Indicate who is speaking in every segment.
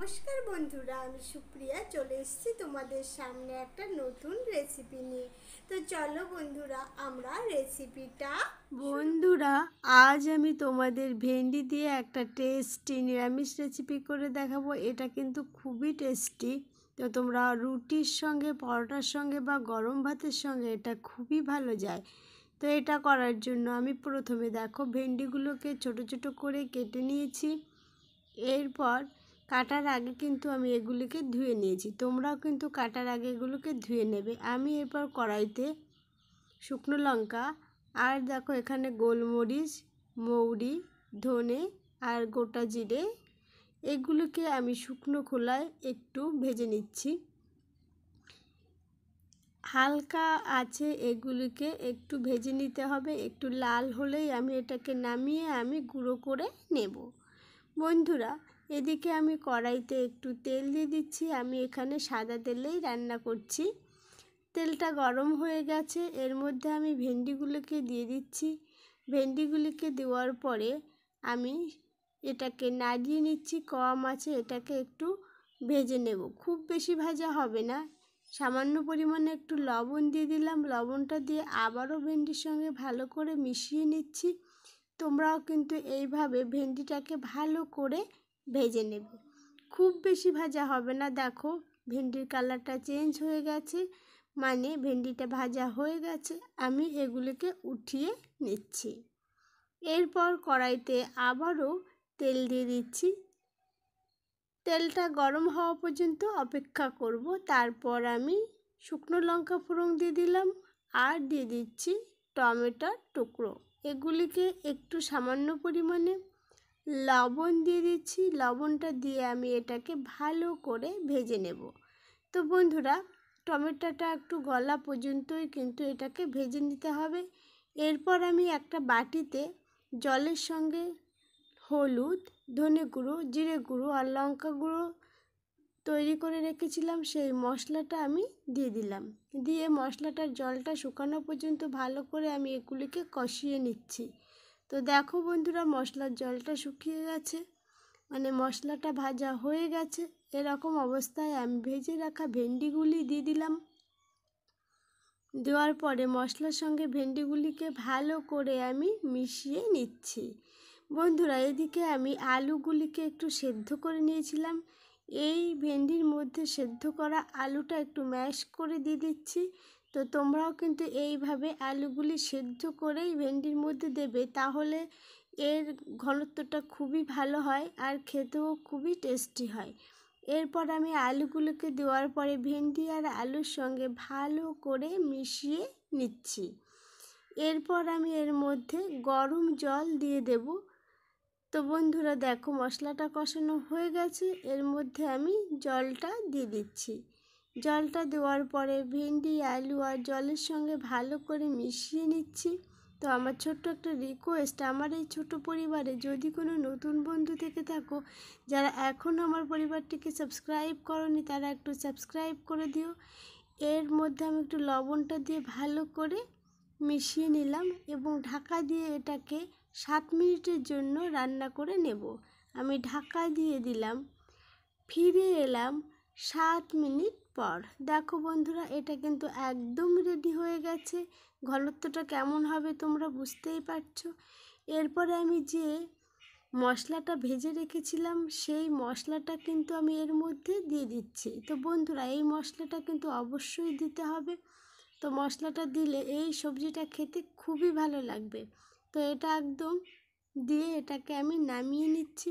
Speaker 1: নমস্কার বন্ধুরা আমি সুপ্রিয়া চলে এসেছি তোমাদের সামনে একটা নতুন রেসিপি নিয়ে তো চলো বন্ধুরা আমরা রেসিপিটা বন্ধুরা আজ আমি তোমাদের ভেন্ডি দিয়ে একটা টেস্টি নিরামিষ রেসিপি করে দেখাবো এটা কিন্তু খুবই টেস্টি তো তোমরা রুটির সঙ্গে পরোটার সঙ্গে বা গরম ভাতের সঙ্গে এটা খুবই ভালো যায় তো এটা করার জন্য আমি প্রথমে দেখো ভেন্ডিগুলোকে ছোট ছোট করে কেটে নিয়েছি এরপর কাটার আগে কিন্তু আমি এগুলিকে ধুয়ে নিয়েছি তোমরাও কিন্তু কাটার আগে এগুলোকে ধুয়ে নেবে আমি এরপর কড়াইতে শুকনো লঙ্কা আর দেখো এখানে গোলমরিচ মৌরি ধনে আর গোটা জিরে এগুলোকে আমি শুকনো খোলায় একটু ভেজে নিচ্ছি হালকা আছে এগুলিকে একটু ভেজে নিতে হবে একটু লাল হলেই আমি এটাকে নামিয়ে আমি গুঁড়ো করে নেব বন্ধুরা এদিকে আমি কড়াইতে একটু তেল দিয়ে দিচ্ছি আমি এখানে সাদা তেলেই রান্না করছি তেলটা গরম হয়ে গেছে এর মধ্যে আমি ভেন্ডিগুলোকে দিয়ে দিচ্ছি ভেন্ডিগুলিকে দেওয়ার পরে আমি এটাকে নাড়িয়ে নিচ্ছি কম আছে এটাকে একটু ভেজে নেব খুব বেশি ভাজা হবে না সামান্য পরিমাণে একটু লবণ দিয়ে দিলাম লবণটা দিয়ে আবারও ভেন্ডির সঙ্গে ভালো করে মিশিয়ে নিচ্ছি তোমরাও কিন্তু এইভাবে ভেন্ডিটাকে ভালো করে ভেজে নেবে খুব বেশি ভাজা হবে না দেখো ভেন্ডির কালারটা চেঞ্জ হয়ে গেছে মানে ভেন্ডিটা ভাজা হয়ে গেছে আমি এগুলিকে উঠিয়ে নিচ্ছি এরপর কড়াইতে আবারও তেল দিয়ে দিচ্ছি তেলটা গরম হওয়া পর্যন্ত অপেক্ষা করব তারপর আমি শুকনো লঙ্কা ফোড়ন দিয়ে দিলাম আর দিয়ে দিচ্ছি টমেটোর টুকরো এগুলিকে একটু সামান্য পরিমাণে লবণ দিয়ে দিচ্ছি লবণটা দিয়ে আমি এটাকে ভালো করে ভেজে নেব তো বন্ধুরা টমেটোটা একটু গলা পর্যন্তই কিন্তু এটাকে ভেজে নিতে হবে এরপর আমি একটা বাটিতে জলের সঙ্গে হলুদ ধনে গুঁড়ো জিরে গুঁড়ো আর লঙ্কা গুঁড়ো তৈরি করে রেখেছিলাম সেই মশলাটা আমি দিয়ে দিলাম দিয়ে মশলাটার জলটা শুকানো পর্যন্ত ভালো করে আমি এগুলিকে কষিয়ে নিচ্ছি তো দেখো বন্ধুরা মশলার জলটা শুকিয়ে গেছে মানে মশলাটা ভাজা হয়ে গেছে এরকম অবস্থায় আমি ভেজে রাখা ভেন্ডিগুলি দিয়ে দিলাম দেওয়ার পরে মশলার সঙ্গে ভেন্ডিগুলিকে ভালো করে আমি মিশিয়ে নিচ্ছি বন্ধুরা এদিকে আমি আলুগুলিকে একটু সেদ্ধ করে নিয়েছিলাম এই ভেন্ডির মধ্যে সেদ্ধ করা আলুটা একটু ম্যাশ করে দিয়ে দিচ্ছি তো তোমরাও কিন্তু এইভাবে আলুগুলি সেদ্ধ করেই ভেন্ডির মধ্যে দেবে তাহলে এর ঘনত্বটা খুবই ভালো হয় আর খেতেও খুবই টেস্টি হয় এরপর আমি আলুগুলোকে দেওয়ার পরে ভেন্ডি আর আলুর সঙ্গে ভালো করে মিশিয়ে নিচ্ছি এরপর আমি এর মধ্যে গরম জল দিয়ে দেব তো বন্ধুরা দেখো মশলাটা কষানো হয়ে গেছে এর মধ্যে আমি জলটা দিয়ে দিচ্ছি জলটা দেওয়ার পরে ভেন্ডি আলু আর জলের সঙ্গে ভালো করে মিশিয়ে নিচ্ছি তো আমার ছোট্ট একটা রিকোয়েস্ট আমার এই ছোট পরিবারে যদি কোনো নতুন বন্ধু থেকে থাকো যারা এখন আমার পরিবারটিকে সাবস্ক্রাইব করনি তারা একটু সাবস্ক্রাইব করে দিও এর মধ্যে আমি একটু লবণটা দিয়ে ভালো করে মিশিয়ে নিলাম এবং ঢাকা দিয়ে এটাকে সাত মিনিটের জন্য রান্না করে নেব আমি ঢাকা দিয়ে দিলাম ফিরে এলাম সাত মিনিট পর দেখো বন্ধুরা এটা কিন্তু একদম রেডি হয়ে গেছে ঘনত্বটা কেমন হবে তোমরা বুঝতেই পারছো এরপরে আমি যে মশলাটা ভেজে রেখেছিলাম সেই মশলাটা কিন্তু আমি এর মধ্যে দিয়ে দিচ্ছি তো বন্ধুরা এই মশলাটা কিন্তু অবশ্যই দিতে হবে তো মশলাটা দিলে এই সবজিটা খেতে খুবই ভালো লাগবে তো এটা একদম দিয়ে এটাকে আমি নামিয়ে নিচ্ছি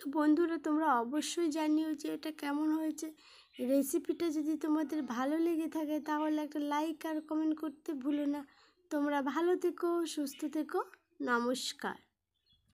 Speaker 1: তো বন্ধুরা তোমরা অবশ্যই জানিও যে এটা কেমন হয়েছে রেসিপিটা যদি তোমাদের ভালো লেগে থাকে তাহলে একটা লাইক আর কমেন্ট করতে ভুলো না তোমরা ভালো থেকো সুস্থ থেকো নমস্কার